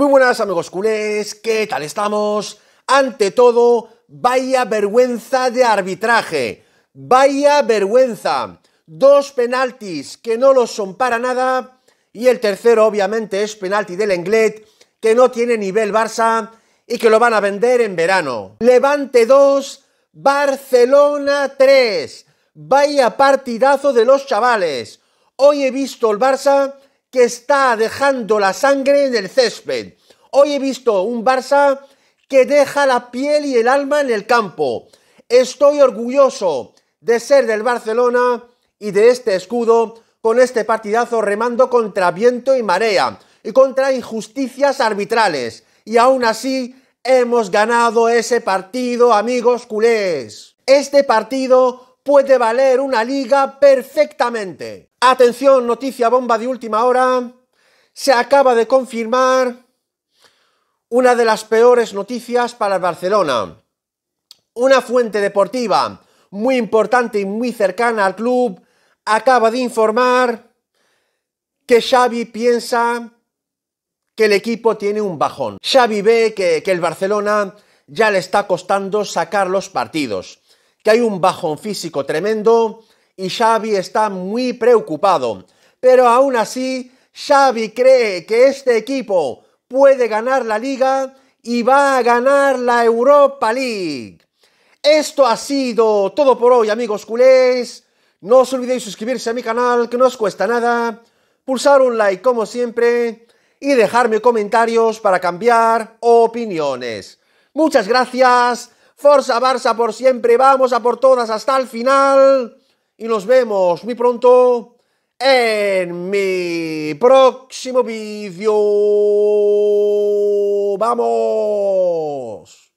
Muy buenas amigos culés, ¿qué tal estamos? Ante todo, vaya vergüenza de arbitraje, vaya vergüenza. Dos penaltis que no lo son para nada y el tercero obviamente es penalti del Englet que no tiene nivel Barça y que lo van a vender en verano. Levante 2, Barcelona 3. Vaya partidazo de los chavales. Hoy he visto el Barça que está dejando la sangre en el césped. Hoy he visto un Barça que deja la piel y el alma en el campo. Estoy orgulloso de ser del Barcelona y de este escudo con este partidazo remando contra viento y marea y contra injusticias arbitrales. Y aún así hemos ganado ese partido, amigos culés. Este partido puede valer una liga perfectamente. Atención, noticia bomba de última hora. Se acaba de confirmar una de las peores noticias para el Barcelona. Una fuente deportiva muy importante y muy cercana al club acaba de informar que Xavi piensa que el equipo tiene un bajón. Xavi ve que, el Barcelona ya le está costando sacar los partidos que hay un bajón físico tremendo y Xavi está muy preocupado. Pero aún así, Xavi cree que este equipo puede ganar la liga y va a ganar la Europa League. Esto ha sido todo por hoy, amigos culés. No os olvidéis suscribirse a mi canal, que no os cuesta nada. Pulsar un like como siempre y dejarme comentarios para cambiar opiniones. Muchas gracias Forza Barça por siempre, vamos a por todas hasta el final y nos vemos muy pronto en mi próximo vídeo. ¡Vamos!